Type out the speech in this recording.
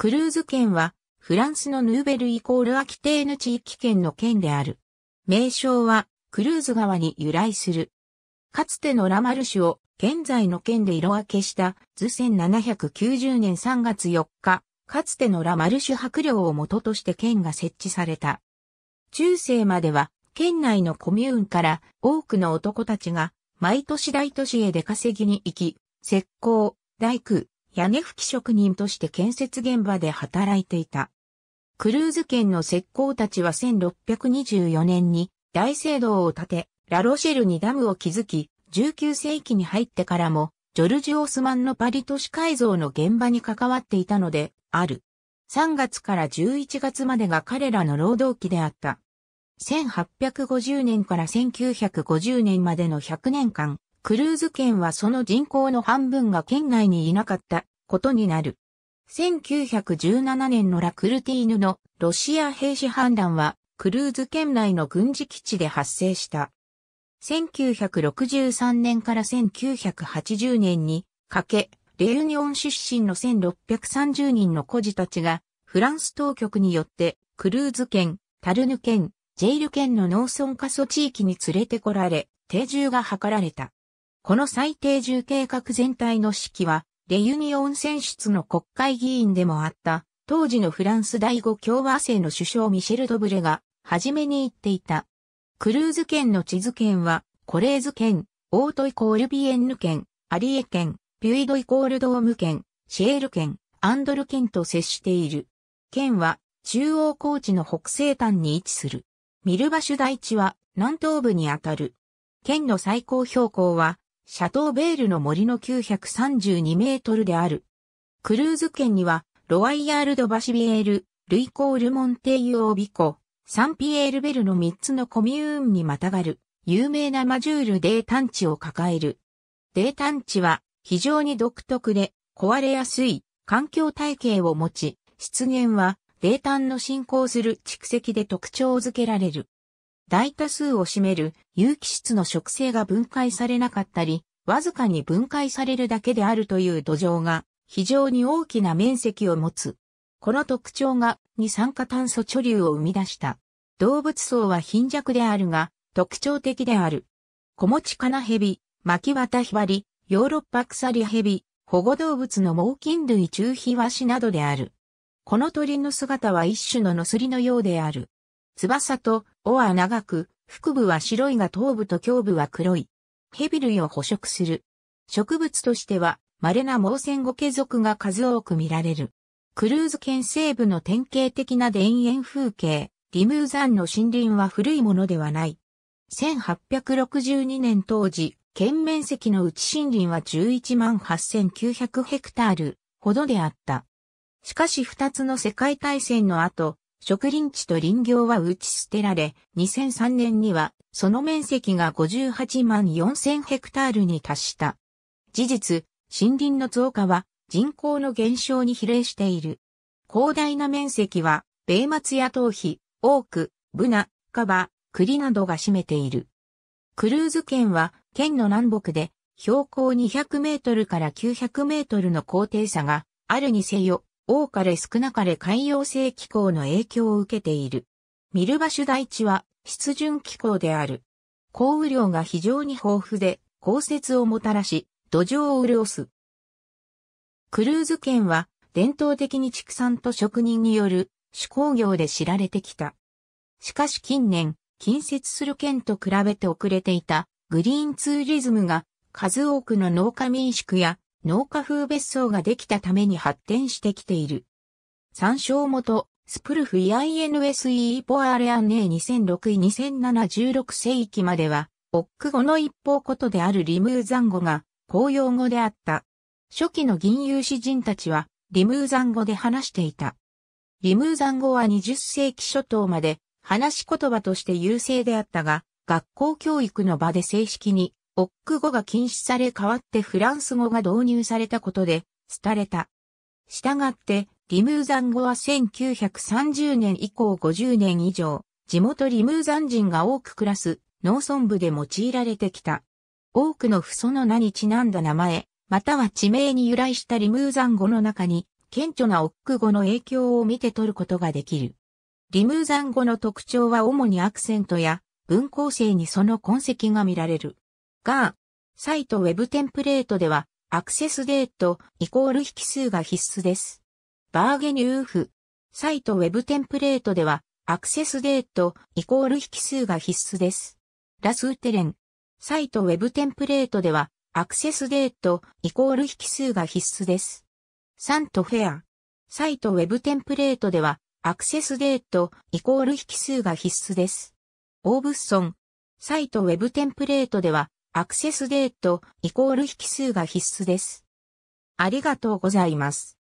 クルーズ県は、フランスのヌーベルイコールアキテーヌ地域圏の県である。名称は、クルーズ川に由来する。かつてのラマルシュを、現在の県で色分けした、図1790年3月4日、かつてのラマルシュ白領を元として県が設置された。中世までは、県内のコミューンから多くの男たちが、毎年大都市へ出稼ぎに行き、石膏、大工、屋根吹き職人として建設現場で働いていた。クルーズ県の石膏たちは1624年に大聖堂を建て、ラロシェルにダムを築き、19世紀に入ってからも、ジョルジ・オスマンのパリ都市改造の現場に関わっていたので、ある。3月から11月までが彼らの労働期であった。1850年から1950年までの100年間、クルーズ県はその人口の半分が県内にいなかったことになる。1917年のラクルティーヌのロシア兵士反乱はクルーズ県内の軍事基地で発生した。1963年から1980年にかけ、レユニオン出身の1630人の孤児たちがフランス当局によってクルーズ県、タルヌ県、ジェイル県の農村過疎地域に連れてこられ、定住が図られた。この最低重計画全体の指揮は、レユニオン選出の国会議員でもあった、当時のフランス第五共和制の首相ミシェル・ドブレが、初めに言っていた。クルーズ県の地図県は、コレーズ県、オートイコールビエンヌ県、アリエ県、ピュイドイコールドーム県、シェール県、アンドル県と接している。県は、中央高地の北西端に位置する。ミルバシュ大地は、南東部にあたる。県の最高標高は、シャトーベールの森の932メートルである。クルーズ県には、ロワイヤール・ド・バシビエール、ルイコール・モンテイユ・オービコ、サンピエール・ベルの3つのコミューンにまたがる、有名なマジュール・データン地を抱える。データン地は、非常に独特で、壊れやすい、環境体系を持ち、湿原は、データンの進行する蓄積で特徴づけられる。大多数を占める有機質の植生が分解されなかったり、わずかに分解されるだけであるという土壌が非常に大きな面積を持つ。この特徴が二酸化炭素貯留を生み出した。動物層は貧弱であるが特徴的である。小持ちカナヘビ、巻き綿ヒバリ、ヨーロッパ鎖りヘビ、保護動物の猛禽類中ヒワシなどである。この鳥の姿は一種のノスリのようである。翼と尾は長く、腹部は白いが頭部と胸部は黒い。ヘビ類を捕食する。植物としては稀な毛線ゴケ属が数多く見られる。クルーズ県西部の典型的な田園風景、リムーザンの森林は古いものではない。1862年当時、県面積のうち森林は11万8900ヘクタールほどであった。しかし二つの世界大戦の後、植林地と林業は打ち捨てられ、2003年にはその面積が58万4000ヘクタールに達した。事実、森林の増加は人口の減少に比例している。広大な面積は、米松や頭皮、多く、ブナ、カバ、栗などが占めている。クルーズ県は、県の南北で、標高200メートルから900メートルの高低差があるにせよ、多かれ少なかれ海洋性気候の影響を受けている。ミルバシュ台地は湿潤気候である。降雨量が非常に豊富で、降雪をもたらし、土壌を潤す。クルーズ県は、伝統的に畜産と職人による手工業で知られてきた。しかし近年、近接する県と比べて遅れていたグリーンツーリズムが数多くの農家民宿や農家風別荘ができたために発展してきている。参照元、スプルフ i n s e ポアレアンネ2006位2007 16世紀までは、オック語の一方ことであるリムーザン語が公用語であった。初期の銀融詩人たちはリムーザン語で話していた。リムーザン語は20世紀初頭まで話し言葉として優勢であったが、学校教育の場で正式にオック語が禁止され代わってフランス語が導入されたことで、廃れた。したがって、リムーザン語は1930年以降50年以上、地元リムーザン人が多く暮らす農村部で用いられてきた。多くの父祖の名にちなんだ名前、または地名に由来したリムーザン語の中に、顕著なオック語の影響を見て取ることができる。リムーザン語の特徴は主にアクセントや文構成にその痕跡が見られる。が、サイトウェブテンプレートでは、アクセスデートイコール引数が必須です。バーゲニューフ。サイトウェブテンプレートでは、アクセスデートイコール引数が必須です。ラスーテレン。サイトウェブテンプレートでは、アクセスデートイコール引数が必須です。サントフェア。サイトウェブテンプレートでは、アクセスデートイコール引数が必須です。オーブッソン。サイトウェブテンプレートでは、アクセスデートイコール引数が必須です。ありがとうございます。